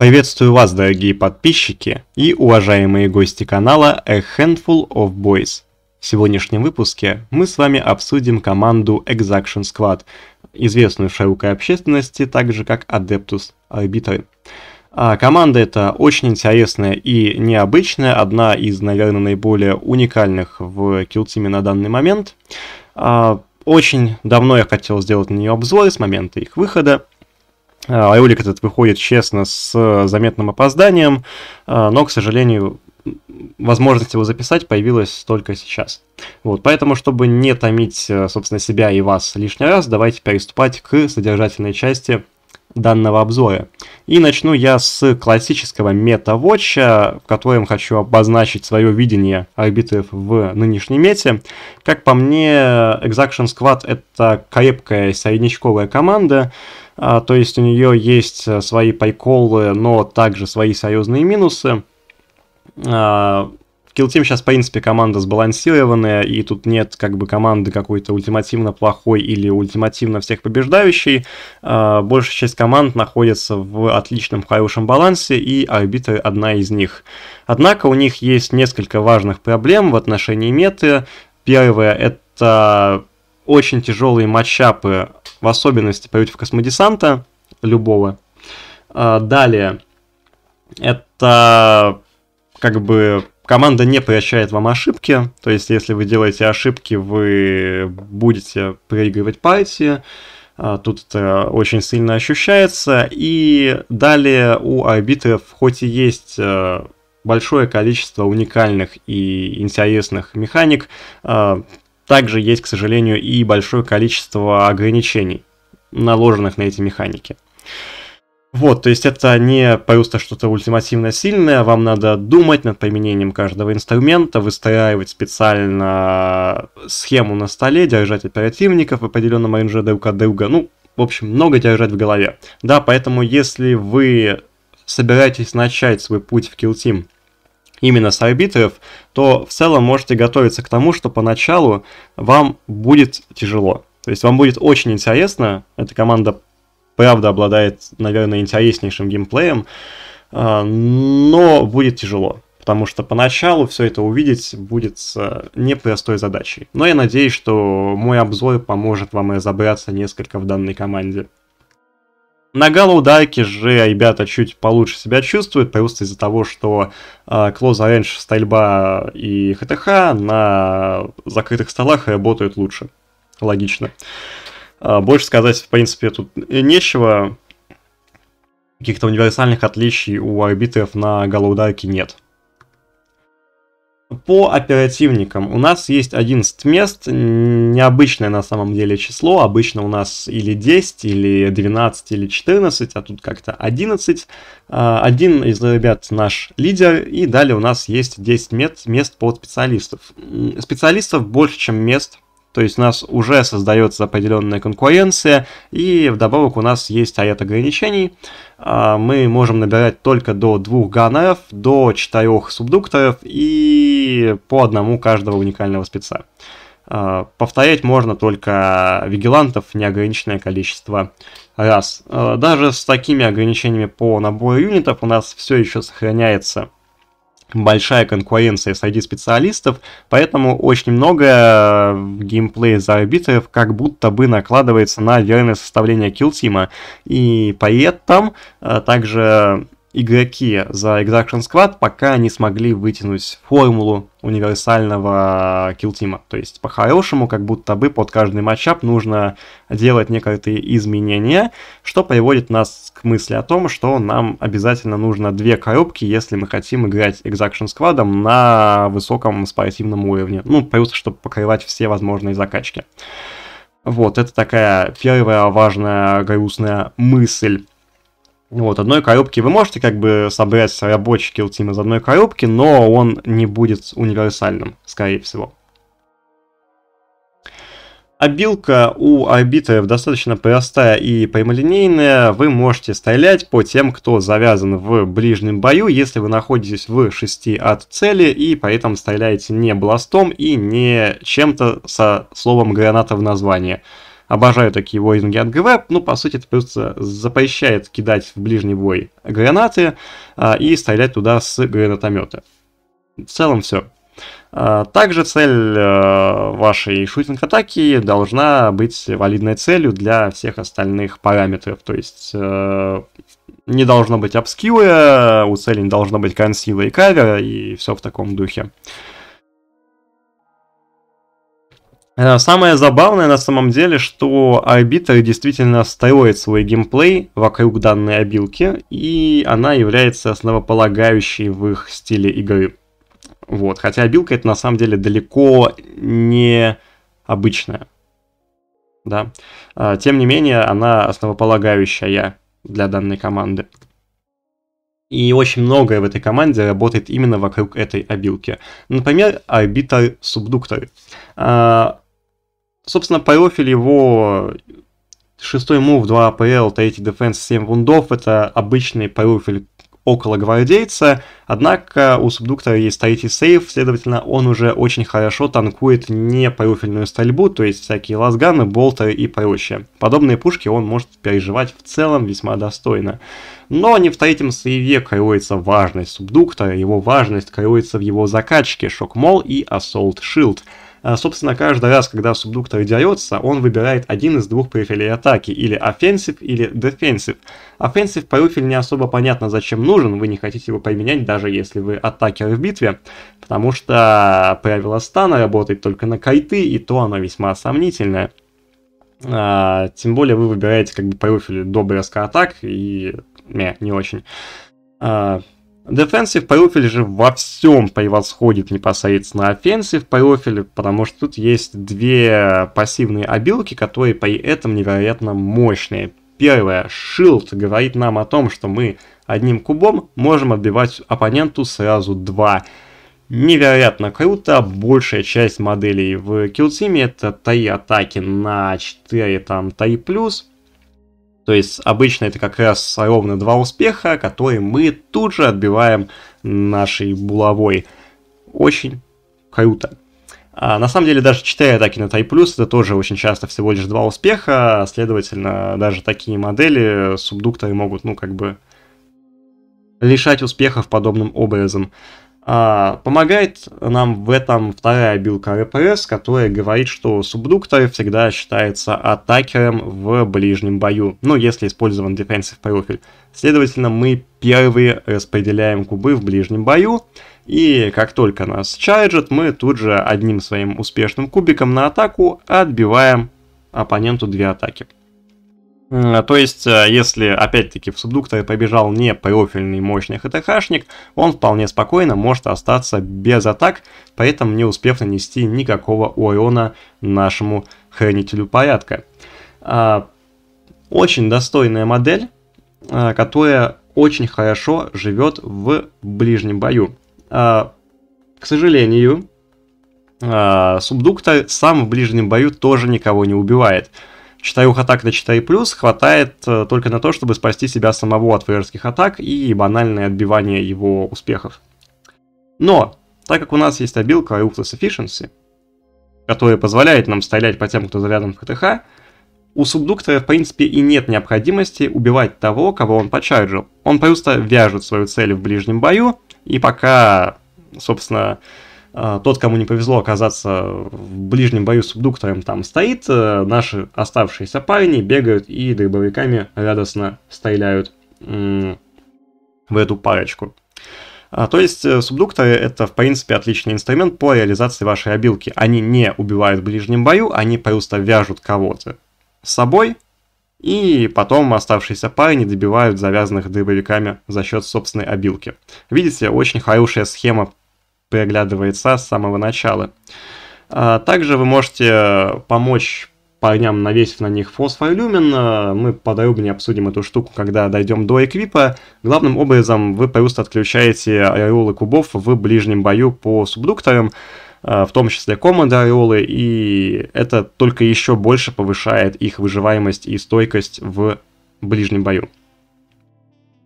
Приветствую вас, дорогие подписчики и уважаемые гости канала A Handful of Boys. В сегодняшнем выпуске мы с вами обсудим команду Exaction Squad, известную в широкой общественности также как Adeptus Arbiter. А команда эта очень интересная и необычная, одна из, наверное, наиболее уникальных в Килтиме на данный момент. А, очень давно я хотел сделать на нее обзоры с момента их выхода, Айолик а этот выходит честно с э, заметным опозданием, а, но, к сожалению, возможность его записать появилась только сейчас. Вот, поэтому, чтобы не томить, э, собственно, себя и вас лишний раз, давайте переступать к содержательной части данного обзора. И начну я с классического MetaWatch, в котором хочу обозначить свое видение арбитров в нынешней мете. Как по мне, Exaction Squad — это крепкая середнячковая команда, а, то есть у нее есть э, свои пайколы, но также свои союзные минусы. А, Kill Team сейчас, в принципе, команда сбалансированная, и тут нет как бы команды какой-то ультимативно плохой или ультимативно всех побеждающей. А, большая часть команд находится в отличном, хорошем балансе, и арбитры одна из них. Однако у них есть несколько важных проблем в отношении меты. Первое — это очень тяжелые матчапы, в особенности против космодесанта любого. А, далее, это как бы команда не прощает вам ошибки, то есть если вы делаете ошибки, вы будете проигрывать партии, а, тут это очень сильно ощущается, и далее у арбитров хоть и есть э, большое количество уникальных и интересных механик, э, также есть, к сожалению, и большое количество ограничений, наложенных на эти механики. Вот, то есть это не просто что-то ультимативно сильное, вам надо думать над применением каждого инструмента, выстраивать специально схему на столе, держать оперативников в определенном рейнже друг от друга, ну, в общем, много держать в голове. Да, поэтому если вы собираетесь начать свой путь в Kill Team именно с арбитров, то в целом можете готовиться к тому, что поначалу вам будет тяжело. То есть вам будет очень интересно, эта команда правда обладает, наверное, интереснейшим геймплеем, а, но будет тяжело, потому что поначалу все это увидеть будет а, непростой задачей. Но я надеюсь, что мой обзор поможет вам разобраться несколько в данной команде. На Дайки же ребята чуть получше себя чувствуют, просто из-за того, что э, Close Range, стрельба и ХТХ на закрытых столах работают лучше. Логично. Э, больше сказать, в принципе, тут нечего. Каких-то универсальных отличий у арбитров на Голоударке нет по оперативникам. У нас есть 11 мест, необычное на самом деле число, обычно у нас или 10, или 12, или 14, а тут как-то 11. А, один из ребят наш лидер, и далее у нас есть 10 мест, мест под специалистов. Специалистов больше, чем мест то есть у нас уже создается определенная конкуренция, и вдобавок у нас есть ряд ограничений. А, мы можем набирать только до двух ганнеров, до четырех субдукторов и по одному каждого уникального спеца. А, повторять можно только вигилантов неограниченное количество раз. А, даже с такими ограничениями по набору юнитов у нас все еще сохраняется большая конкуренция среди специалистов, поэтому очень много э, геймплея за арбитров как будто бы накладывается на верное составление килл килтима. И поэтому э, также игроки за Extraction Squad пока не смогли вытянуть формулу универсального килтима. То есть, по-хорошему, как будто бы под каждый матчап нужно делать некоторые изменения, что приводит нас к мысли о том, что нам обязательно нужно две коробки, если мы хотим играть Exaction Squad на высоком спортивном уровне. Ну, просто чтобы покрывать все возможные закачки. Вот, это такая первая важная грустная мысль. Вот, одной коробки вы можете как бы собрать рабочий килтим из одной коробки, но он не будет универсальным, скорее всего. Обилка у арбитров достаточно простая и прямолинейная. Вы можете стрелять по тем, кто завязан в ближнем бою, если вы находитесь в 6 от цели и поэтому этом стреляете не бластом и не чем-то со словом граната в названии. Обожаю такие воинги от ГВ. Ну, по сути, это просто запрещает кидать в ближний бой гранаты а, и стрелять туда с гранатомета. В целом все. А, также цель а, вашей шутинг-атаки должна быть валидной целью для всех остальных параметров. То есть а, не должно быть обскилла, у цели не должно быть консила и кавера, и все в таком духе. Э, самое забавное на самом деле, что арбитр действительно строит свой геймплей вокруг данной обилки, и она является основополагающей в их стиле игры. Вот, хотя обилка это на самом деле далеко не обычная. Да. Э, тем не менее, она основополагающая для данной команды. И очень многое в этой команде работает именно вокруг этой обилки. Например, арбитр-субдуктор. Собственно, профиль его шестой мув, 2 АПЛ, 3 дефенс, 7 вундов. Это обычный профиль около гвардейца, однако у субдуктора есть третий сейф, следовательно, он уже очень хорошо танкует не профильную стрельбу, то есть всякие лазганы, болтеры и прочее. Подобные пушки он может переживать в целом весьма достойно. Но не в третьем сейве кроется важность субдуктора, его важность кроется в его закачке, шокмол и ассолт шилд. Э, собственно, каждый раз, когда субдуктор дерется, он выбирает один из двух профилей атаки, или offensive, или defensive. Offensive профиль не особо понятно зачем нужен, вы не хотите его применять, даже если вы атакер в битве, потому что правило стана работает только на кайты, и то оно весьма сомнительное. А, тем более вы выбираете как бы профиль добрый атак и не, не очень. А, Defensive профиль же во всем превосходит непосредственно Offensive профиль, потому что тут есть две пассивные обилки, которые при этом невероятно мощные. Первое, Shield говорит нам о том, что мы одним кубом можем отбивать оппоненту сразу два. Невероятно круто, большая часть моделей в килтиме это 3 атаки на 4 там 3+, то есть обычно это как раз ровно два успеха, которые мы тут же отбиваем нашей булавой. Очень круто. А на самом деле, даже 4 атаки на тай плюс это тоже очень часто всего лишь два успеха, следовательно, даже такие модели субдукторы могут, ну, как бы, лишать успехов подобным образом. А, помогает нам в этом вторая билка RPS, которая говорит, что субдуктор всегда считается атакером в ближнем бою, ну если использован defensive профиль. Следовательно, мы первые распределяем кубы в ближнем бою, и как только нас чарджат, мы тут же одним своим успешным кубиком на атаку отбиваем оппоненту две атаки. То есть, э, если опять-таки в субдукторе побежал не профильный мощный ХТХшник, он вполне спокойно может остаться без атак, поэтому не успев нанести никакого урона нашему хранителю порядка. А, очень достойная модель, а, которая очень хорошо живет в ближнем бою. А, к сожалению, субдуктор сам в ближнем бою тоже никого не убивает. Читаюх атак до Читай а плюс хватает э, только на то, чтобы спасти себя самого от вейерских атак и банальное отбивание его успехов. Но, так как у нас есть обилка Ruthless Efficiency, которая позволяет нам стрелять по тем, кто зарядом в КТХ, у субдуктора в принципе и нет необходимости убивать того, кого он почарджил. Он просто вяжет свою цель в ближнем бою, и пока, собственно, а, тот, кому не повезло оказаться в ближнем бою с субдуктором, там стоит, э, наши оставшиеся парни бегают и дробовиками радостно стреляют в эту парочку. А, то есть э, субдукторы это в принципе отличный инструмент по реализации вашей обилки. Они не убивают в ближнем бою, они просто вяжут кого-то с собой, и потом оставшиеся парни добивают завязанных дробовиками за счет собственной обилки. Видите, очень хорошая схема приглядывается с самого начала. А, также вы можете помочь парням, навесив на них фосфорилюмин. Мы подробнее обсудим эту штуку, когда дойдем до эквипа. Главным образом вы просто отключаете ореолы кубов в ближнем бою по субдукторам, а, в том числе команды ореолы, и это только еще больше повышает их выживаемость и стойкость в ближнем бою.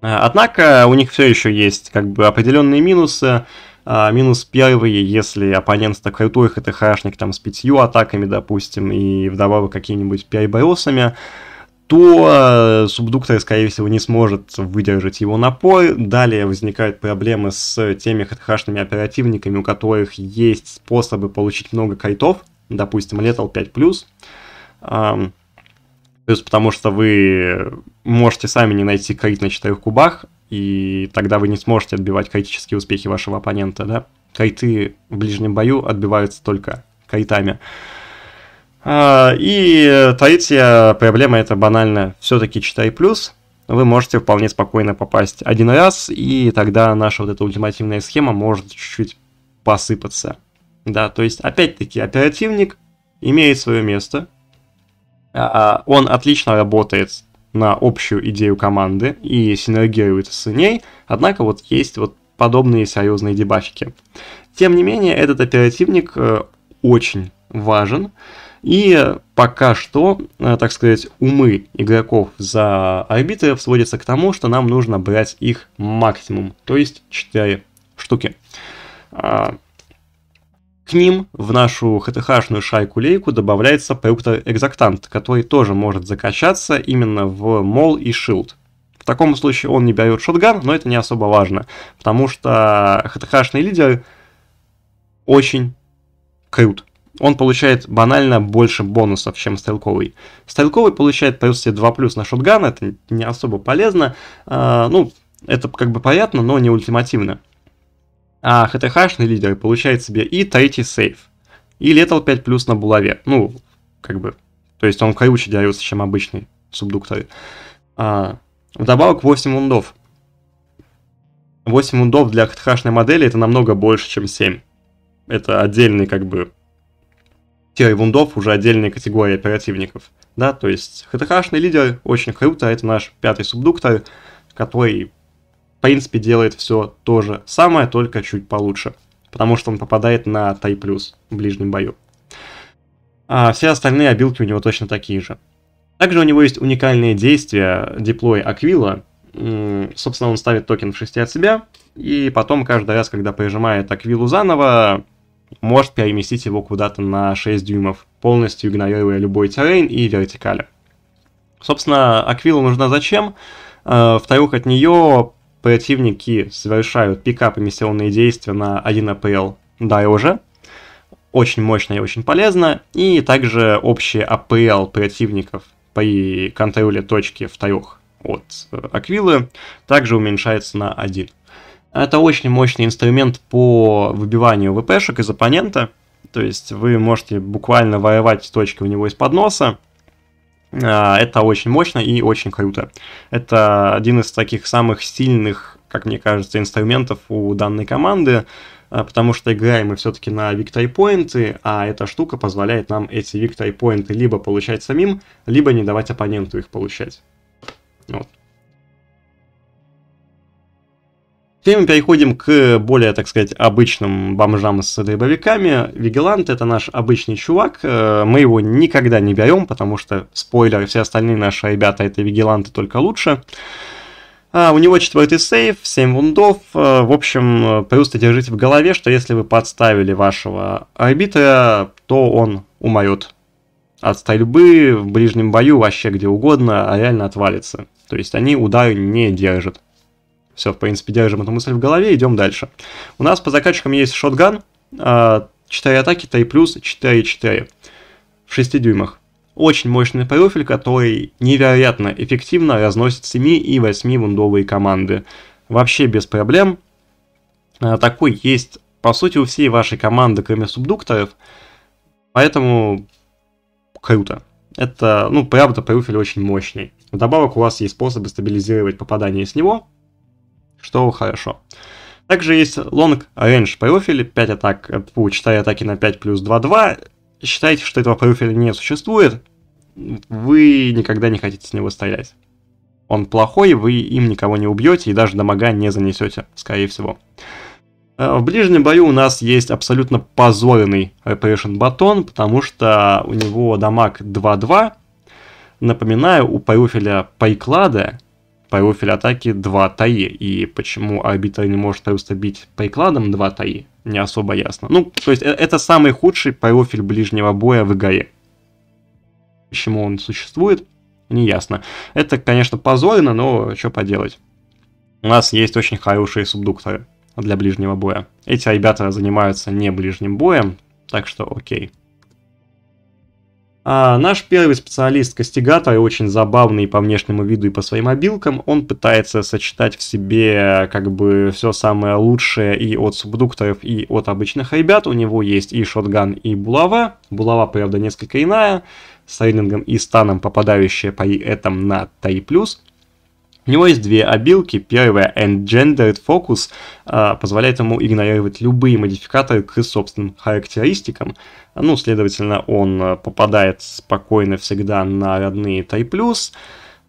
А, однако у них все еще есть как бы определенные минусы. А, минус первый, если оппонент так крутой ХТХшник там с пятью атаками, допустим, и вдобавок какими-нибудь перебросами, то э, субдуктор, скорее всего, не сможет выдержать его напор. Далее возникают проблемы с теми хэтхашными оперативниками, у которых есть способы получить много кайтов, допустим, Lethal 5+, плюс потому что вы можете сами не найти крит на четырех кубах, и тогда вы не сможете отбивать критические успехи вашего оппонента, да? Кайты в ближнем бою отбиваются только кайтами. А, и третья проблема это банально, все-таки читай плюс, вы можете вполне спокойно попасть один раз, и тогда наша вот эта ультимативная схема может чуть-чуть посыпаться. Да, то есть, опять-таки, оперативник имеет свое место, а, а он отлично работает на общую идею команды и синергируется с ней, однако вот есть вот подобные серьезные дебафики. Тем не менее, этот оперативник э, очень важен, и пока что, э, так сказать, умы игроков за арбитров сводятся к тому, что нам нужно брать их максимум, то есть 4 штуки. А, к ним в нашу ХТХшную шайку-лейку добавляется продукт-экзактант, который тоже может закачаться именно в мол и шилд. В таком случае он не берет шотган, но это не особо важно, потому что ХТХшный лидер очень крут. Он получает банально больше бонусов, чем стрелковый. Стрелковый получает плюс себе 2 плюс на шотган, это не особо полезно. А, ну, это как бы понятно, но не ультимативно а хтхшный лидер получает себе и третий сейф, и летал 5 плюс на булаве. Ну, как бы, то есть он круче дерется, чем обычный субдуктор. А, вдобавок 8 ундов. 8 ундов для хтхшной модели это намного больше, чем 7. Это отдельный, как бы, тире вундов уже отдельная категория оперативников. Да, то есть хтхшный лидер очень круто, это наш пятый субдуктор, который принципе, делает все то же самое, только чуть получше, потому что он попадает на тай плюс в ближнем бою. А все остальные обилки у него точно такие же. Также у него есть уникальные действия диплой Аквила. Собственно, он ставит токен в 6 от себя, и потом каждый раз, когда прижимает Аквилу заново, может переместить его куда-то на 6 дюймов, полностью игнорируя любой террейн и вертикали. Собственно, Аквила нужна зачем? Э, вторух от нее противники совершают пикапы миссионные действия на 1 АПЛ уже очень мощно и очень полезно, и также общий АПЛ противников при контроле точки вторых от э, Аквилы также уменьшается на 1. Это очень мощный инструмент по выбиванию ВПшек из оппонента, то есть вы можете буквально воевать точки у него из-под носа, а, это очень мощно и очень круто. Это один из таких самых сильных, как мне кажется, инструментов у данной команды, а, потому что играем мы все-таки на victory поинты, а эта штука позволяет нам эти victory поинты либо получать самим, либо не давать оппоненту их получать. Вот. Теперь мы переходим к более, так сказать, обычным бомжам с дробовиками. Вигелант — это наш обычный чувак. Э, мы его никогда не берем, потому что, спойлер, все остальные наши ребята — это вигеланты, только лучше. А, у него четвертый сейф, 7 вундов. Э, в общем, э, просто держите в голове, что если вы подставили вашего арбитра, то он умрет от стрельбы в ближнем бою, вообще где угодно, а реально отвалится. То есть они удары не держат. Все, в принципе, держим эту мысль в голове, идем дальше. У нас по заказчикам есть шотган, 4 а, атаки, 3 плюс, 4-4 в 6 дюймах. Очень мощный профиль, который невероятно эффективно разносит 7 и 8 вундовые команды. Вообще без проблем. А, такой есть, по сути, у всей вашей команды, кроме субдукторов. Поэтому круто. Это, ну, правда, профиль очень мощный. Вдобавок у вас есть способы стабилизировать попадание с него, что хорошо. Также есть long range профиль, 5 атак, 4 э, атаки на 5 плюс 2-2. Считайте, что этого профиля не существует, вы никогда не хотите с него стрелять. Он плохой, вы им никого не убьете и даже дамага не занесете, скорее всего. Э, в ближнем бою у нас есть абсолютно позоренный Repression батон, потому что у него дамаг 2-2. Напоминаю, у профиля приклада профиль атаки 2 таи. И почему арбитр не может просто бить прикладом 2 таи, не особо ясно. Ну, то есть э, это самый худший профиль ближнего боя в игре. Почему он существует, не ясно. Это, конечно, позорно, но что поделать. У нас есть очень хорошие субдукторы для ближнего боя. Эти ребята занимаются не ближним боем, так что окей. А наш первый специалист Костигатор, очень забавный по внешнему виду и по своим обилкам, он пытается сочетать в себе э, как бы все самое лучшее и от субдукторов, и от обычных ребят. У него есть и шотган, и булава. Булава, правда, несколько иная, с рейдингом и станом, попадающая по этом на 3+. У него есть две обилки. Первая Engendered Focus а, позволяет ему игнорировать любые модификаторы к собственным характеристикам. Ну, следовательно, он а, попадает спокойно всегда на родные 3+,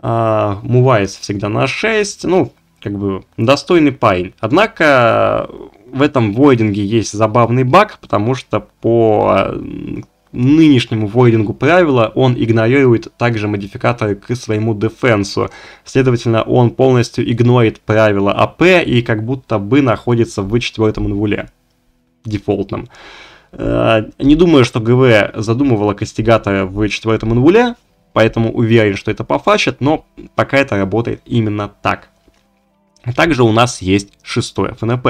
а, мувается всегда на 6, ну, как бы достойный парень. Однако в этом войдинге есть забавный баг, потому что по нынешнему войдингу правила он игнорирует также модификаторы к своему дефенсу. Следовательно, он полностью игнорит правила АП и как будто бы находится в четвертом нуле дефолтном. Э, не думаю, что ГВ задумывала костигатора в четвертом нуле, поэтому уверен, что это пофачит, но пока это работает именно так. Также у нас есть шестое ФНП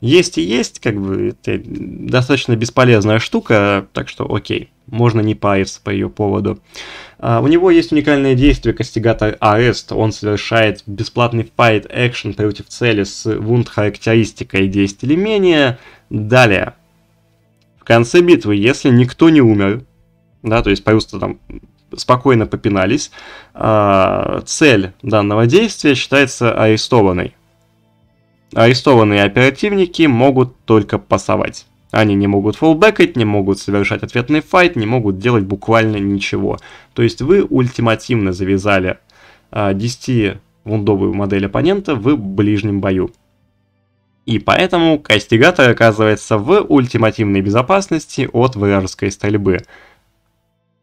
есть и есть, как бы, это достаточно бесполезная штука, так что окей, можно не париться по ее поводу. Uh, у него есть уникальное действие Костигата Арест. Он совершает бесплатный fight action против цели с вунд-характеристикой 10 или менее. Далее. В конце битвы, если никто не умер, да, то есть просто там спокойно попинались, uh, цель данного действия считается арестованной. Арестованные оперативники могут только пасовать. Они не могут фулбекать, не могут совершать ответный файт, не могут делать буквально ничего. То есть вы ультимативно завязали э, а, 10 вундовую модель оппонента в ближнем бою. И поэтому кастигатор оказывается в ультимативной безопасности от вражеской стрельбы –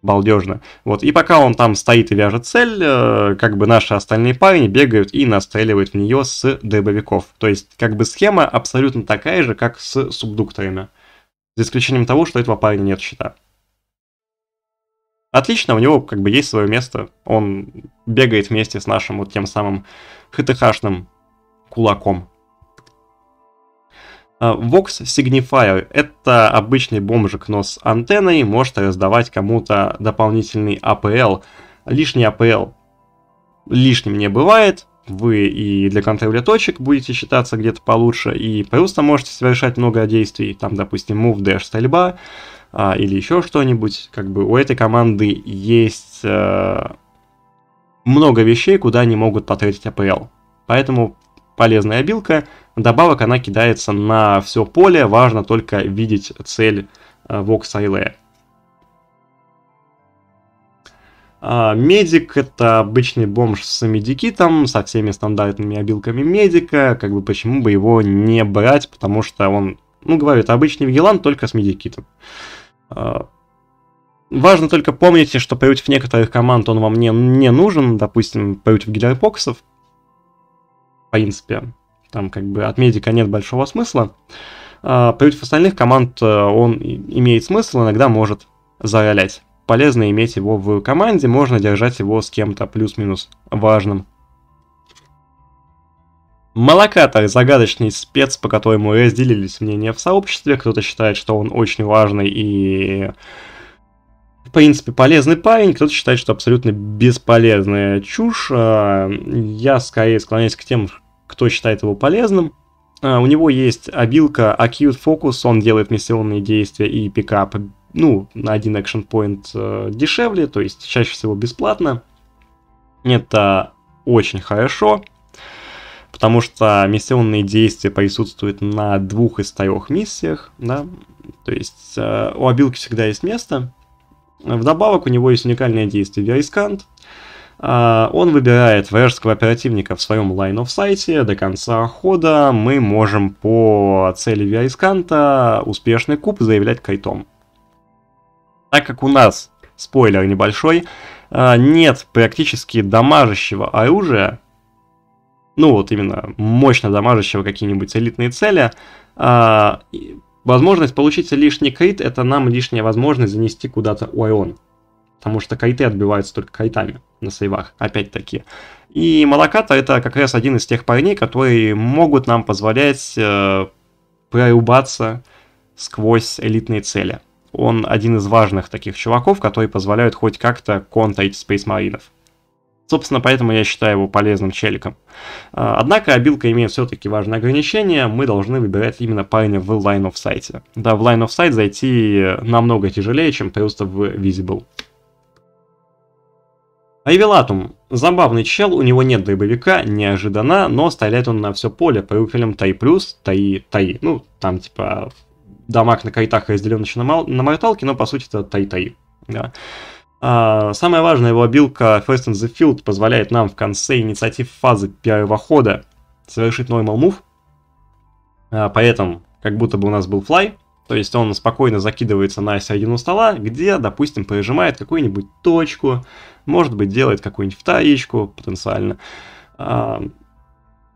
балдежно. Вот, и пока он там стоит и вяжет цель, э, как бы наши остальные парни бегают и настреливают в нее с дробовиков. То есть, как бы схема абсолютно такая же, как с субдукторами. За исключением того, что этого парня нет щита. Отлично, у него как бы есть свое место. Он бегает вместе с нашим вот тем самым хтхшным кулаком. А, Vox Signifier — это обычный бомжик, но с антенной, может раздавать кому-то дополнительный АПЛ. Лишний АПЛ лишним не бывает, вы и для контроля точек будете считаться где-то получше, и просто можете совершать много действий, там, допустим, move, dash, стрельба, а, или еще что-нибудь. Как бы у этой команды есть э, много вещей, куда они могут потратить АПЛ. Поэтому полезная обилка. добавок она кидается на все поле, важно только видеть цель э, Vox Relay. А, медик — это обычный бомж с медикитом, со всеми стандартными обилками медика. Как бы почему бы его не брать, потому что он, ну, говорит, обычный вигелант, только с медикитом. А, важно только помните, что против некоторых команд он вам не, не нужен, допустим, против гидрококсов, принципе. Там как бы от медика нет большого смысла. А, Против остальных команд э, он имеет смысл, иногда может завалять. Полезно иметь его в команде, можно держать его с кем-то плюс-минус важным. Малакатор – загадочный спец, по которому разделились мнения в сообществе. Кто-то считает, что он очень важный и в принципе, полезный парень, кто-то считает, что абсолютно бесполезная чушь. А, я скорее склоняюсь к тем, кто считает его полезным. А, у него есть обилка Acute Focus, он делает миссионные действия и пикап, ну, на один экшен point э, дешевле, то есть чаще всего бесплатно. Это очень хорошо, потому что миссионные действия присутствуют на двух из трех миссиях, да, то есть э, у обилки всегда есть место, Вдобавок у него есть уникальное действие Верискант. А, он выбирает вражеского оперативника в своем Line of Sight. До конца хода мы можем по цели Верисканта успешный куб заявлять кайтом. Так как у нас, спойлер небольшой, а, нет практически дамажащего оружия, ну вот именно мощно дамажащего какие-нибудь элитные цели, а, Возможность получить лишний кейт – это нам лишняя возможность занести куда-то уайон. Потому что кайты отбиваются только кайтами на сейвах, опять-таки. И Малаката – это как раз один из тех парней, которые могут нам позволять э, прорубаться сквозь элитные цели. Он один из важных таких чуваков, которые позволяют хоть как-то контать спейсмаринов. маринов Собственно, поэтому я считаю его полезным челиком. А, однако обилка имеет все-таки важное ограничение, мы должны выбирать именно парня в Line of Sight. Да, в Line of Sight зайти э, намного тяжелее, чем просто в Visible. Айвилатум, Забавный чел, у него нет дробовика, неожиданно, но стреляет он на все поле по профилем Тай плюс, Тай, Тай, ну, там типа дамаг на кайтах разделен еще на, мал, на морталке, но по сути это Тай-Тай. Да. А, самая важная его обилка First in the Field позволяет нам в конце инициатив фазы первого хода совершить normal move. А, поэтому, как будто бы у нас был флай, то есть он спокойно закидывается на середину стола, где, допустим, прижимает какую-нибудь точку, может быть, делает какую-нибудь вторичку потенциально. А,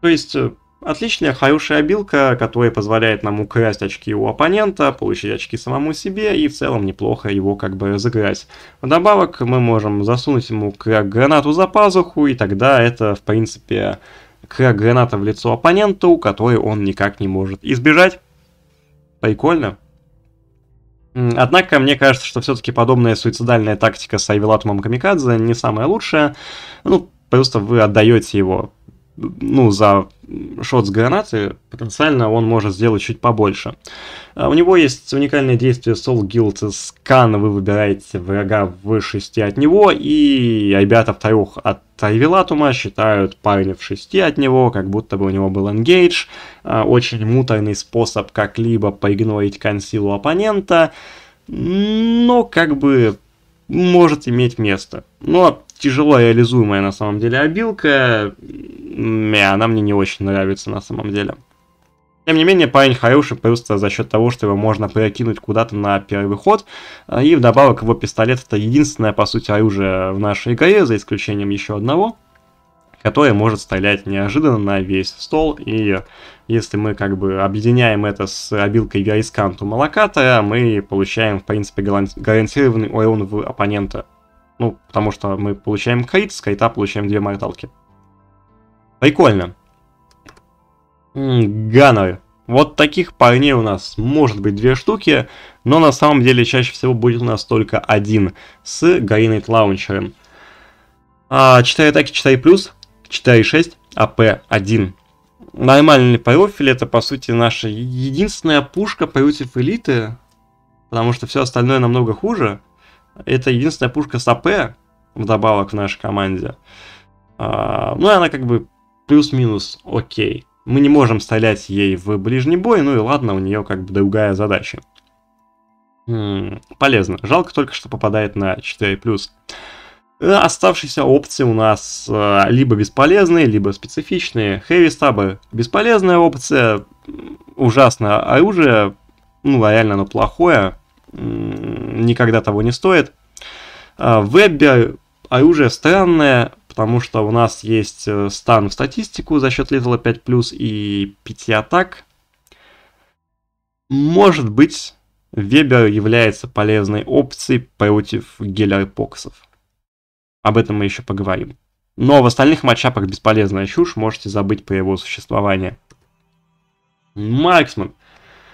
то есть э, Отличная, хорошая обилка, которая позволяет нам украсть очки у оппонента, получить очки самому себе и в целом неплохо его как бы разыграть. Вдобавок мы можем засунуть ему крак-гранату за пазуху, и тогда это в принципе крак-граната в лицо оппоненту, который он никак не может избежать. Прикольно. Однако, мне кажется, что все-таки подобная суицидальная тактика с Айвелатумом Камикадзе не самая лучшая. Ну, просто вы отдаете его ну, за шот с гранаты, потенциально он может сделать чуть побольше. А у него есть уникальное действие Soul Guild Scan, вы выбираете врага в 6 от него, и ребята вторых от Тайвелатума считают парня в шести от него, как будто бы у него был Engage. А, очень муторный способ как-либо поигнорить консилу оппонента, но как бы может иметь место. Но тяжело реализуемая на самом деле обилка, мя, она мне не очень нравится на самом деле. Тем не менее, парень хороший просто за счет того, что его можно прокинуть куда-то на первый ход, а, и вдобавок его пистолет это единственное, по сути, оружие в нашей игре, за исключением еще одного, которое может стрелять неожиданно на весь стол, и если мы как бы объединяем это с обилкой Верисканту Малаката, мы получаем, в принципе, гарантированный урон в оппонента ну, потому что мы получаем кайт, с кайта получаем две морталки. Прикольно. Ганнеры. Вот таких парней у нас может быть две штуки, но на самом деле чаще всего будет у нас только один с Гайнет Лаунчером. А, читай атаки читай плюс, читай 4,6, АП-1. Нормальный профиль это по сути наша единственная пушка против элиты, потому что все остальное намного хуже. Это единственная пушка с АП, вдобавок в нашей команде. А, ну, и она как бы плюс-минус окей. Мы не можем стрелять ей в ближний бой, ну и ладно, у нее как бы другая задача. М-м, полезно. Жалко только, что попадает на 4+. Э, оставшиеся опции у нас э, либо бесполезные, либо специфичные. Хэви стабы бесполезная опция, ужасное оружие, ну, реально оно плохое, никогда того не стоит. В а, вебе оружие странное, потому что у нас есть э, стан в статистику за счет литла 5+, и 5 атак. Может быть, Вебер является полезной опцией против гелерпоксов. Об этом мы еще поговорим. Но в остальных матчапах бесполезная чушь, можете забыть про его существование. Марксман.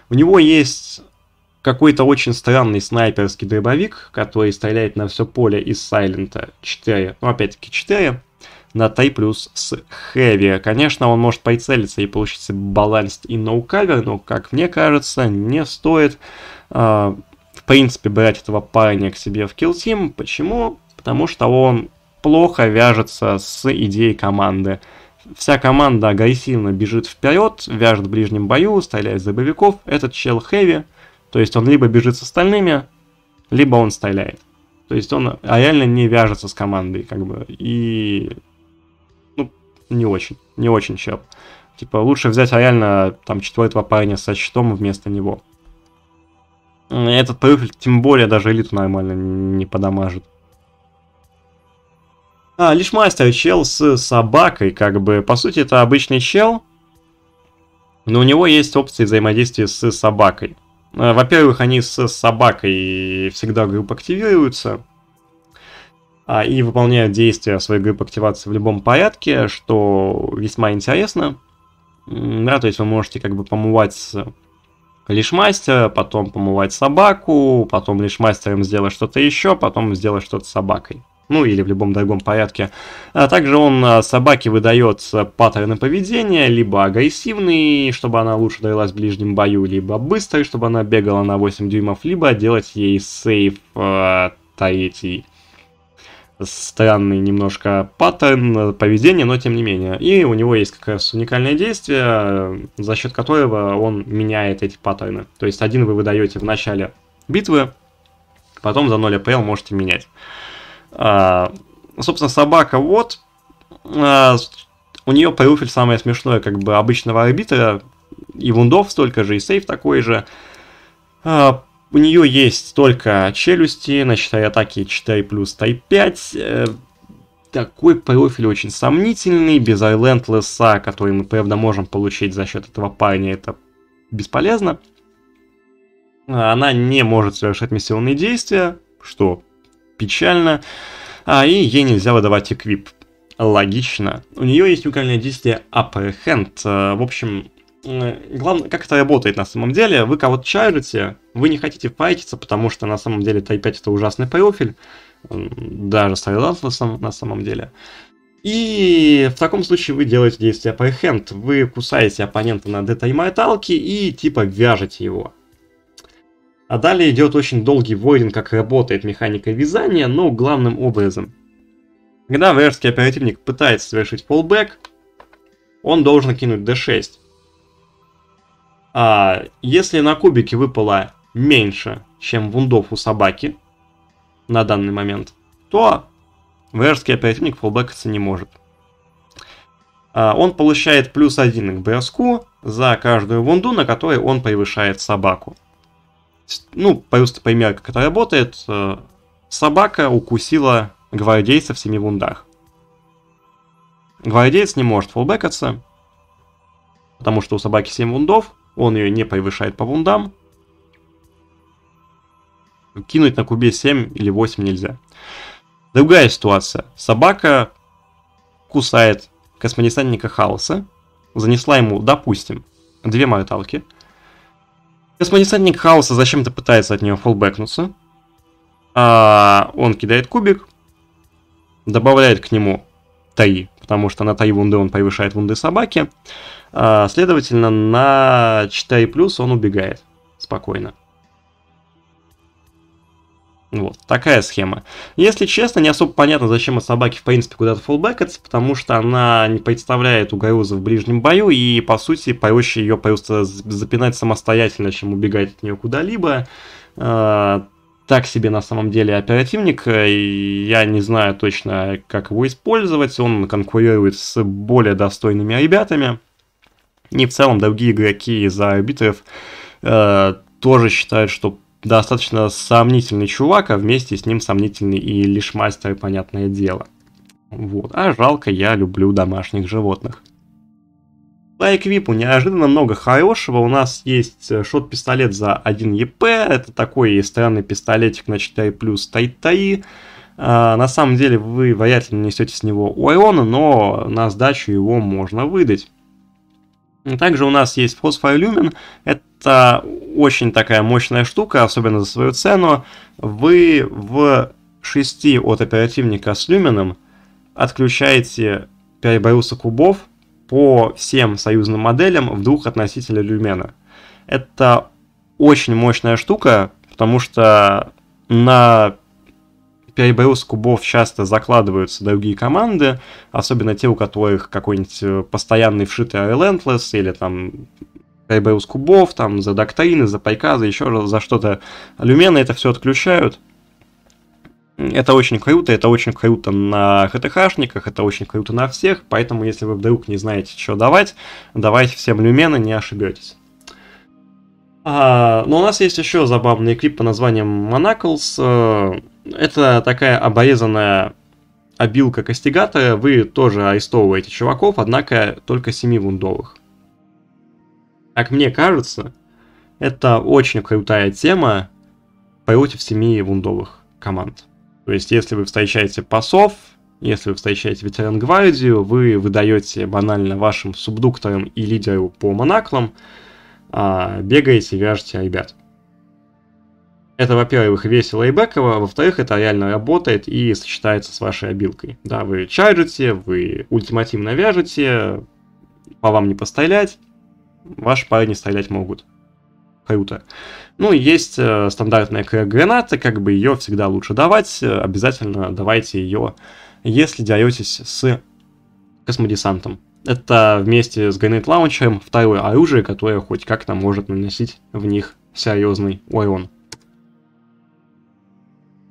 У него есть какой-то очень странный снайперский дробовик, который стреляет на все поле из Сайлента 4, ну опять-таки 4, на 3 плюс с Хэви. Конечно, он может прицелиться и получить баланс и ноу-кавер, но, как мне кажется, не стоит, э, в принципе, брать этого парня к себе в Kill Team. Почему? Потому что он плохо вяжется с идеей команды. Вся команда агрессивно бежит вперед, вяжет в ближнем бою, стреляет за боевиков. Этот чел Хэви – то есть он либо бежит с остальными, либо он стреляет. То есть он реально не вяжется с командой, как бы, и... Ну, не очень, не очень щеп. Типа, лучше взять реально там четвертого парня со щитом вместо него. Этот профиль, тем более, даже элиту нормально не подамажит. А, лишь мастер, чел с собакой, как бы, по сути, это обычный чел, но у него есть опции взаимодействия с собакой. Э, во-первых, они с собакой всегда групп активируются а, и выполняют действия своей группы активации в любом порядке, что весьма интересно. Да, то есть вы можете как бы помывать лишь мастера, потом помывать собаку, потом лишь мастером сделать что-то еще, потом сделать что-то с собакой ну или в любом другом порядке. А также он а, собаке выдает а, паттерны поведения, либо агрессивный, чтобы она лучше дралась в ближнем бою, либо быстрый, чтобы она бегала на 8 дюймов, либо делать ей сейф э, третий странный немножко паттерн поведения, но тем не менее. И у него есть как раз уникальное действие, за счет которого он меняет эти паттерны. То есть один вы выдаете в начале битвы, потом за 0 АПЛ можете менять. А, собственно, собака вот. А, у нее профиль самое смешное, как бы обычного арбитра. И вундов столько же, и сейф такой же. А, у нее есть только челюсти, на 4 атаки 4 плюс тайп 5. Э, такой профиль очень сомнительный, без Айлендлеса, который мы, правда, можем получить за счет этого парня, это бесполезно. Она не может совершать миссионные действия, что печально. А, и ей нельзя выдавать эквип. Логично. У нее есть уникальное действие Apprehend. А, в общем, главное, как это работает на самом деле. Вы кого-то чарите, вы не хотите файтиться, потому что на самом деле Type 5 это ужасный профиль. Даже с Red на самом деле. И в таком случае вы делаете действие Apprehend. Вы кусаете оппонента на детаймайталке и типа вяжете его. А далее идет очень долгий воин, как работает механика вязания, но главным образом. Когда вражеский оперативник пытается совершить фоллбэк, он должен кинуть d6. А если на кубике выпало меньше, чем вундов у собаки на данный момент, то вражеский оперативник фоллбэкаться не может. А он получает плюс один к броску за каждую вунду, на которой он превышает собаку ну, просто пример, как это работает. Э, собака укусила гвардейца в семи вундах. Гвардейц не может фулбекаться, потому что у собаки 7 вундов, он ее не превышает по вундам. Кинуть на кубе 7 или 8 нельзя. Другая ситуация. Собака кусает космодесантника хаоса, занесла ему, допустим, две морталки – Космодесантник Хаоса зачем-то пытается от него фоллбэкнуться. А он кидает кубик, добавляет к нему таи, потому что на таи вунды он превышает вунды собаки. А, следовательно, на читай плюс он убегает спокойно. Вот, такая схема. Если честно, не особо понятно, зачем от собаки в принципе куда-то фулбекаться, потому что она не представляет угрозы в ближнем бою, и по сути проще ее просто запинать самостоятельно, чем убегать от нее куда-либо. А, так себе на самом деле оперативник, я не знаю точно, как его использовать, он конкурирует с более достойными ребятами. И в целом другие игроки за арбитров э, тоже считают, что достаточно сомнительный чувак, а вместе с ним сомнительный и лишь мастер, понятное дело. Вот. А жалко, я люблю домашних животных. Лайк випу неожиданно много хорошего. У нас есть э, шот-пистолет за 1 ЕП. Это такой странный пистолетик на 4 плюс тай-таи. А, на самом деле вы вряд ли несете с него урона, но на сдачу его можно выдать. Также у нас есть фосфорилюмин, это это очень такая мощная штука, особенно за свою цену. Вы в 6 от оперативника с люменом отключаете переборуса кубов по всем союзным моделям в двух относителя люмена. Это очень мощная штука, потому что на переброс кубов часто закладываются другие команды, особенно те, у которых какой-нибудь э, постоянный вшитый Relentless или там Айбэус кубов, там, за доктаины, за пайказы, еще раз за что-то. Люмены это все отключают. Это очень круто, это очень круто на ХТХшниках, это очень круто на всех, поэтому если вы вдруг не знаете, что давать, давайте всем люмены, не ошибетесь. А, но ну, у нас есть еще забавный клип по названием Монаколс. Э, это такая обрезанная обилка костигата, вы тоже арестовываете чуваков, однако только 7 вундовых. Как мне кажется, это очень крутая тема против семи вундовых команд. То есть, если вы встречаете пасов, если вы встречаете ветеран гвардию, вы выдаете банально вашим субдукторам и лидеру по монаклам, а бегаете, вяжете ребят. Это, во-первых, весело и бэково, а во-вторых, это реально работает и сочетается с вашей обилкой. Да, вы чарджите, вы ультимативно вяжете, по вам не пострелять, ваши парни стрелять могут. Круто. Ну, есть э, стандартная КР-граната, как бы ее всегда лучше давать, э, обязательно давайте ее, если деретесь с космодесантом. Это вместе с Гранит Лаунчером второе оружие, которое хоть как-то может наносить в них серьезный урон.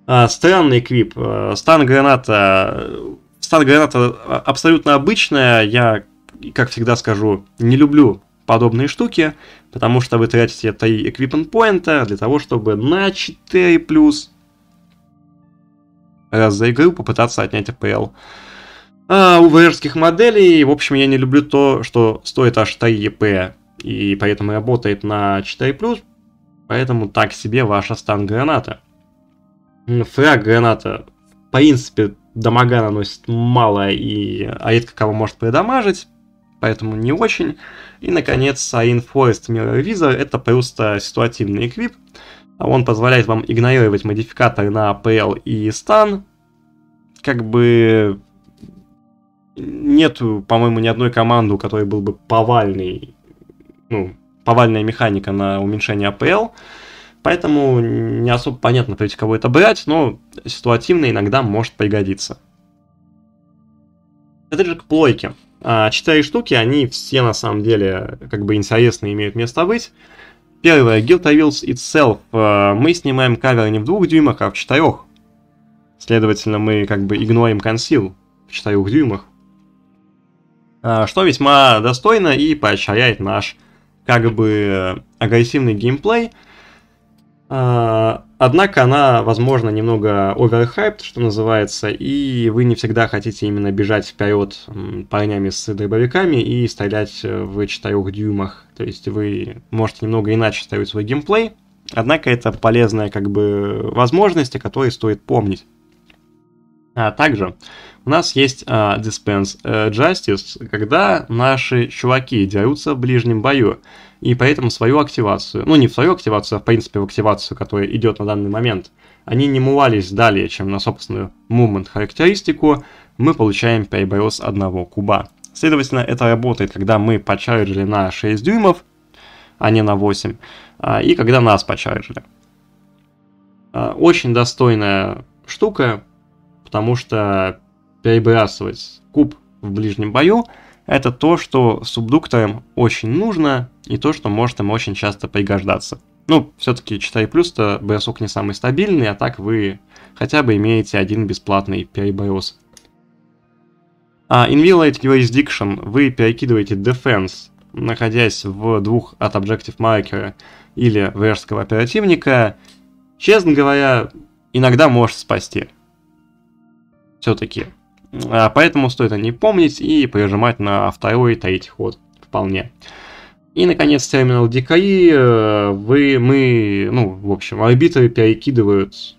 А, странный квип. Э, Стан-граната... Э, Стан-граната абсолютно обычная. Я, как всегда скажу, не люблю подобные штуки, потому что вы тратите 3 equipment point для того, чтобы на 4 плюс раз за игру попытаться отнять АПЛ. А у VR-ских моделей, в общем, я не люблю то, что стоит аж 3 ЕП, и поэтому работает на 4+, поэтому так себе ваша стан-граната. Фраг граната, в принципе, дамага наносит мало и редко кого может придамажить, поэтому не очень. И, наконец, Ain Forest Mirror Visor — это просто ситуативный эквип. Он позволяет вам игнорировать модификаторы на APL и стан. Как бы нет, по-моему, ни одной команды, у которой был бы повальный, ну, повальная механика на уменьшение APL. Поэтому не особо понятно, против кого это брать, но ситуативно иногда может пригодиться. Это же к плойке. А, четыре штуки, они все на самом деле как бы интересно имеют место быть. Первое, Guild Reveals Itself. А, мы снимаем кавер не в двух дюймах, а в четырех. Следовательно, мы как бы игнорим консил в четырех дюймах. А, что весьма достойно и поощряет наш как бы агрессивный геймплей – а, однако она, возможно, немного оверхайпт, что называется, и вы не всегда хотите именно бежать вперед парнями с дробовиками и стрелять э, в четырех дюймах. То есть вы можете немного иначе ставить свой геймплей, однако это полезная как бы возможность, о которой стоит помнить. А также у нас есть а, Dispense э, Justice, когда наши чуваки дерутся в ближнем бою и поэтому свою активацию, ну не в свою активацию, а в принципе в активацию, которая идет на данный момент, они не мувались далее, чем на собственную movement характеристику, мы получаем переброс одного куба. Следовательно, это работает, когда мы почарджили на 6 дюймов, а не на 8, а, и когда нас почарджили. А, очень достойная штука, потому что перебрасывать куб в ближнем бою – это то, что субдуктам очень нужно и то, что может им очень часто пригождаться. Ну, все-таки читай плюс то бросок не самый стабильный, а так вы хотя бы имеете один бесплатный переброс. А Inviolate Jurisdiction вы перекидываете Defense, находясь в двух от Objective Marker или вражеского оперативника, честно говоря, иногда может спасти. Все-таки а, поэтому стоит о ней помнить и прижимать на второй и третий ход вполне. И, наконец, терминал DKI, э, вы, мы, ну, в общем, арбитры перекидывают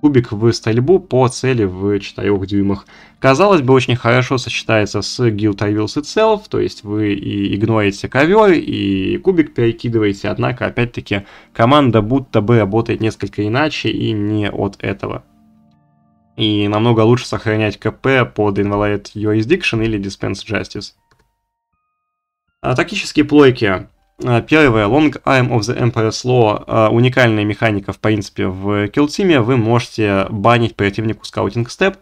кубик в стрельбу по цели в 4 дюймах. Казалось бы, очень хорошо сочетается с Guild Reveals Itself, то есть вы и игнорите ковер, и кубик перекидываете, однако, опять-таки, команда будто бы работает несколько иначе и не от этого. И намного лучше сохранять КП под Invalid Jurisdiction или Dispense Justice. А, тактические плойки. А, первое, Long Arm of the Emperor's Law, а, уникальная механика, в принципе, в килтиме. Вы можете банить противнику скаутинг степ.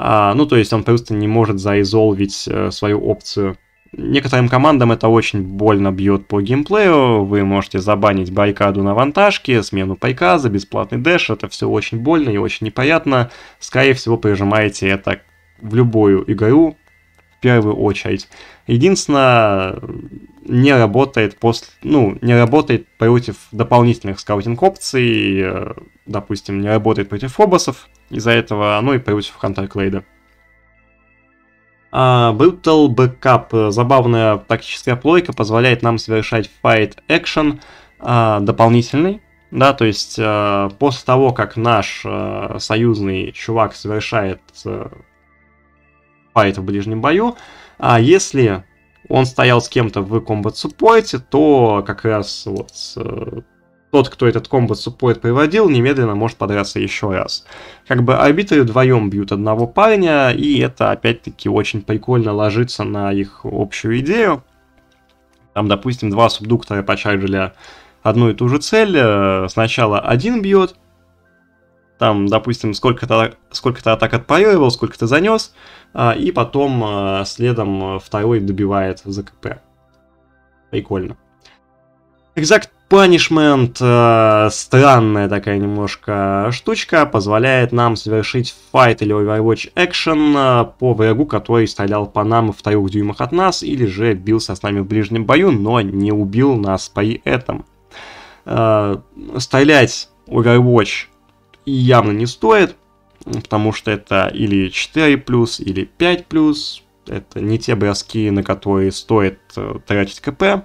Ну, то есть он просто не может заизолвить э, свою опцию Некоторым командам это очень больно бьет по геймплею, вы можете забанить баррикаду на вантажке, смену за бесплатный дэш, это все очень больно и очень непонятно, Скорее всего, прижимаете это в любую игру, в первую очередь. Единственное, не работает после, ну, не работает против дополнительных скаутинг опций, допустим, не работает против фобосов из-за этого, ну и против Хантер Клейда. А, Brutal Backup. Э, забавная тактическая плойка позволяет нам совершать fight action а, дополнительный. Да, то есть э, после того, как наш э, союзный чувак совершает э, файт в ближнем бою, а если он стоял с кем-то в комбат-суппорте, то как раз вот э, тот, кто этот комбо суппорт приводил, немедленно может подраться еще раз. Как бы арбитры вдвоем бьют одного парня, и это опять-таки очень прикольно ложится на их общую идею. Там, допустим, два субдуктора почарджили одну и ту же цель. Э, сначала один бьет, там, допустим, сколько-то сколько атак отпарировал, сколько-то занес, а, и потом э, следом э, второй добивает за КП. Прикольно. Экзакт. Punishment, э, странная такая немножко штучка, позволяет нам совершить файт или Overwatch Action э, по врагу, который стрелял по нам в трех дюймах от нас, или же бился с нами в ближнем бою, но не убил нас при этом. Э, стрелять Overwatch явно не стоит, потому что это или 4+, или 5+, это не те броски, на которые стоит э, тратить КП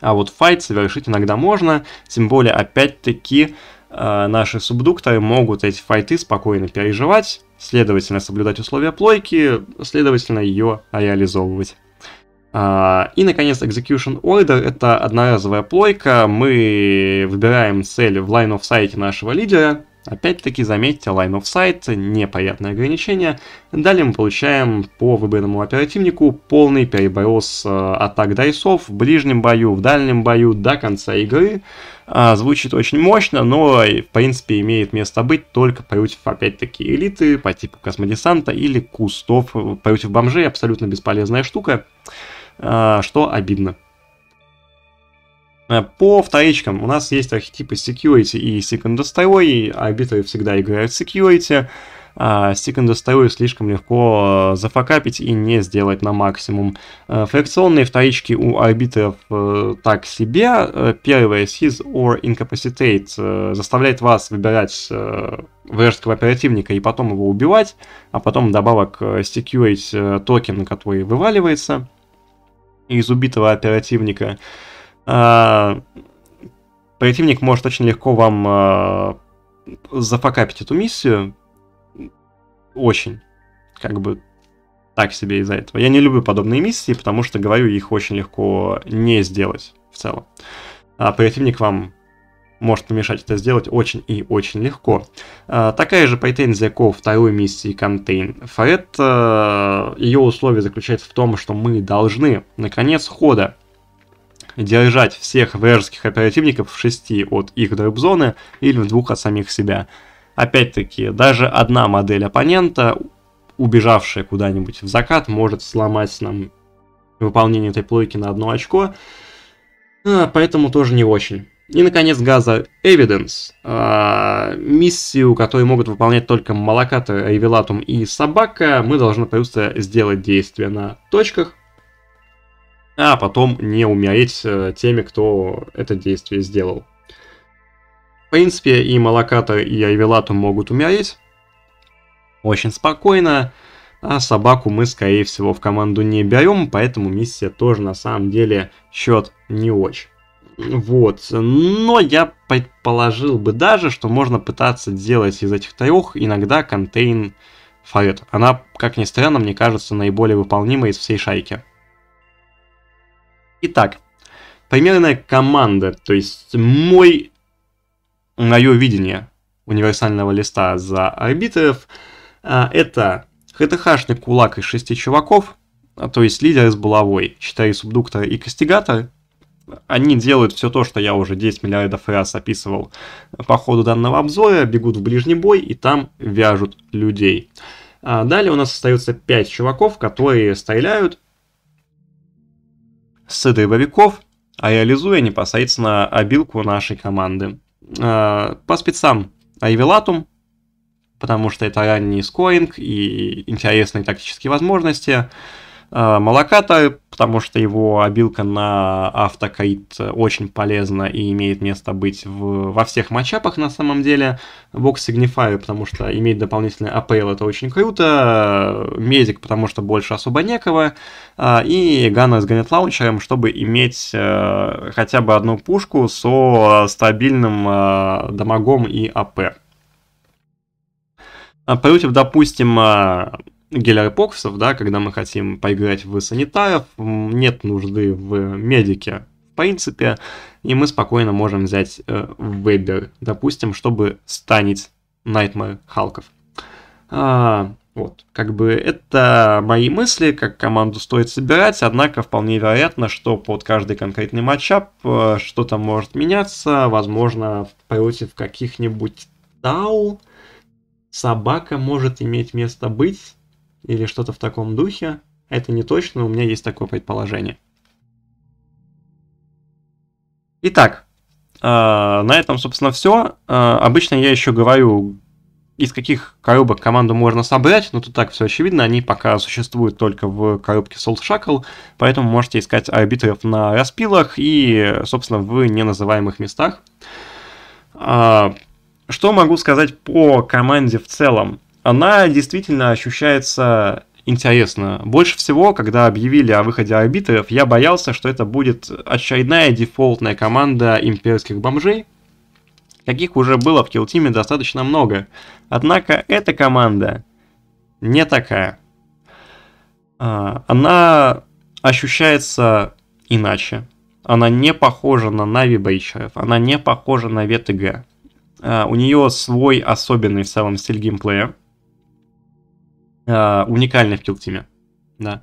а вот файт совершить иногда можно, тем более, опять-таки, э, наши субдукторы могут эти файты спокойно переживать, следовательно, соблюдать условия плойки, следовательно, ее реализовывать. А, и, наконец, Execution Order — это одноразовая плойка. Мы выбираем цель в line of sight нашего лидера, Опять-таки, заметьте, Line of Sight, непонятное ограничение. Далее мы получаем по выбранному оперативнику полный переброс э, атак дайсов в ближнем бою, в дальнем бою до конца игры. Э, звучит очень мощно, но э, в принципе имеет место быть только против опять-таки элиты по типу Космодесанта или кустов. Против бомжей абсолютно бесполезная штука, э, что обидно. Э, по вторичкам у нас есть архетипы security и secondary, а битвы всегда играют security. А secondary слишком легко э, зафакапить и не сделать на максимум. Э, фракционные вторички у арбитров так себе. Первое, seize or incapacitate, заставляет вас выбирать вражеского оперативника и потом его убивать, а потом добавок security токен, который вываливается из убитого оперативника. А, противник может очень легко вам а, зафакапить эту миссию. Очень. Как бы так себе из-за этого. Я не люблю подобные миссии, потому что, говорю, их очень легко не сделать в целом. А противник вам может помешать это сделать очень и очень легко. А, такая же претензия ко второй миссии Contain Threat. А, ее условие заключается в том, что мы должны, наконец, хода держать всех вражеских оперативников в шести от их дроп или в двух от самих себя. Опять-таки, даже одна модель оппонента, убежавшая куда-нибудь в закат, может сломать нам выполнение этой плойки на одно очко, а, поэтому тоже не очень. И, наконец, газа Evidence. А, миссию, которую могут выполнять только Малаката, эвилатум и Собака, мы должны просто сделать действие на точках а потом не умереть э, теми, кто это действие сделал. В принципе, и Малаката, и Айвелату могут умереть. Очень спокойно. А собаку мы, скорее всего, в команду не берем, поэтому миссия тоже на самом деле счет не очень. Вот. Но я предположил бы даже, что можно пытаться делать из этих трех иногда контейн Фарет. Она, как ни странно, мне кажется, наиболее выполнима из всей шайки. Итак, примерная команда, то есть мой, мое видение универсального листа за арбитров, а, это ХТХшный кулак из шести чуваков, а, то есть лидер с булавой, четыре субдуктора и костигатор. Они делают все то, что я уже 10 миллиардов раз описывал по ходу данного обзора, бегут в ближний бой и там вяжут людей. А, далее у нас остается 5 чуваков, которые стреляют, с дробовиков, а реализуя непосредственно обилку нашей команды. А, по спецам Айвелатум, потому что это ранний скоринг и интересные тактические возможности. Э, молока потому что его обилка на автокаит очень полезна и имеет место быть в, во всех матчапах на самом деле. бокс Signify, потому что имеет дополнительный АПЛ это очень круто. Медик, потому что больше особо некого. Э, и Гана с Ганет Лаунчером, чтобы иметь э, хотя бы одну пушку со стабильным дамагом и АП. Против, допустим, геляр да, когда мы хотим поиграть в санитаров, нет нужды в медике, в принципе, и мы спокойно можем взять э, вебер, допустим, чтобы станить Nightmare Халков. А, вот, как бы это мои мысли, как команду стоит собирать, однако вполне вероятно, что под каждый конкретный матчап э, что-то может меняться, возможно, против каких-нибудь Тау собака может иметь место быть, или что-то в таком духе. Это не точно, у меня есть такое предположение. Итак, э, на этом, собственно, все. Э, обычно я еще говорю, из каких коробок команду можно собрать, но тут так все очевидно, они пока существуют только в коробке Salt Shackle, поэтому можете искать арбитров на распилах и, собственно, в неназываемых местах. Э, что могу сказать по команде в целом? она действительно ощущается интересно. Больше всего, когда объявили о выходе арбитров, я боялся, что это будет очередная дефолтная команда имперских бомжей, каких уже было в Килтиме достаточно много. Однако эта команда не такая. А, она ощущается иначе. Она не похожа на Нави Бейчеров, она не похожа на ВТГ. А, у нее свой особенный в целом стиль геймплея, э, уникальны в килтиме. Да.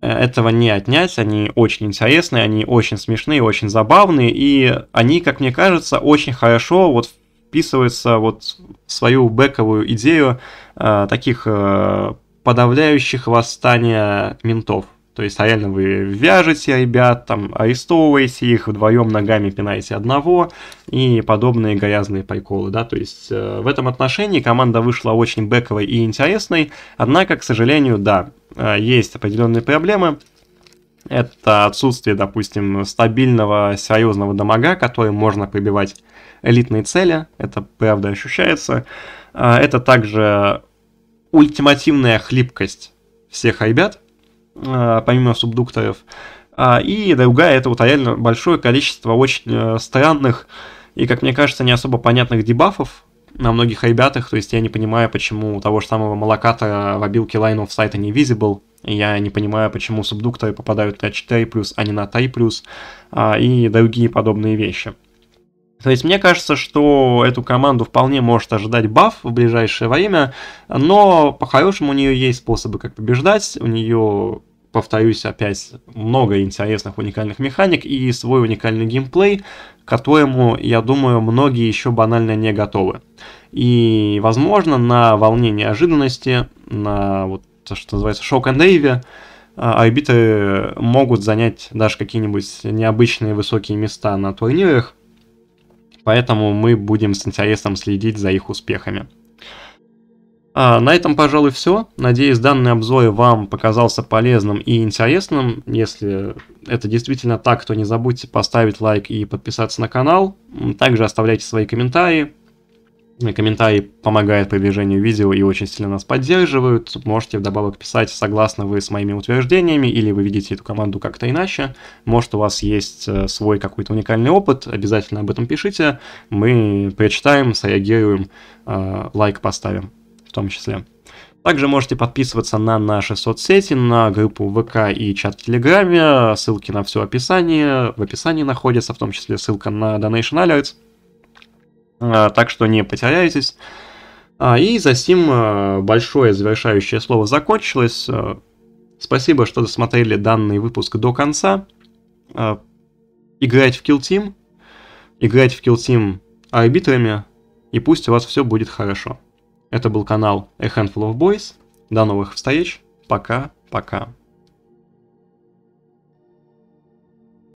Э, этого не отнять, они очень интересные, они очень смешные, очень забавные, и они, как мне кажется, очень хорошо вот вписываются вот в свою бэковую идею э, таких э, подавляющих восстания ментов. То есть а реально вы вяжете ребят, там, арестовываете их, вдвоем ногами пинаете одного и подобные грязные приколы, да, то есть э, в этом отношении команда вышла очень бэковой и интересной, однако, к сожалению, да, э, есть определенные проблемы, это отсутствие, допустим, стабильного серьезного дамага, который можно прибивать элитные цели, это правда ощущается. Э, это также ультимативная хлипкость всех ребят, Э, помимо субдукторов. А, и другая это вот реально большое количество очень э, странных и, как мне кажется, не особо понятных дебафов на многих ребятах. То есть я не понимаю, почему у того же самого молоката в обилке Line of Sight Invisible. Я не понимаю, почему субдукторы попадают на 4+, а, а не на 3+, а, и другие подобные вещи. То есть мне кажется, что эту команду вполне может ожидать баф в ближайшее время, но по-хорошему у нее есть способы, как побеждать, у нее повторюсь, опять много интересных уникальных механик и свой уникальный геймплей, к которому, я думаю, многие еще банально не готовы. И, возможно, на волне неожиданности, на вот то, что называется шок and эйве, арбитры могут занять даже какие-нибудь необычные высокие места на турнирах, поэтому мы будем с интересом следить за их успехами. А на этом, пожалуй, все. Надеюсь, данный обзор вам показался полезным и интересным. Если это действительно так, то не забудьте поставить лайк и подписаться на канал. Также оставляйте свои комментарии. Э, Комментарии помогают продвижению видео и очень сильно нас поддерживают. Можете вдобавок писать, согласны вы с моими утверждениями, или вы видите эту команду как-то иначе. Может, у вас есть э, свой какой-то уникальный опыт, обязательно об этом пишите. Мы прочитаем, среагируем, э, лайк поставим в том числе. Также можете подписываться на наши соцсети, на группу ВК и чат в Телеграме. Ссылки на все описание. В описании находятся, в том числе ссылка на Donation Alerts. А, так что не потеряйтесь. А, и за сим а, большое завершающее слово закончилось. Спасибо, что досмотрели данный выпуск до конца. Играть в Kill Team, играть в Kill Team арбитрами, и пусть у вас все будет хорошо. Это был канал A Handful of Boys. До новых встреч. Пока-пока.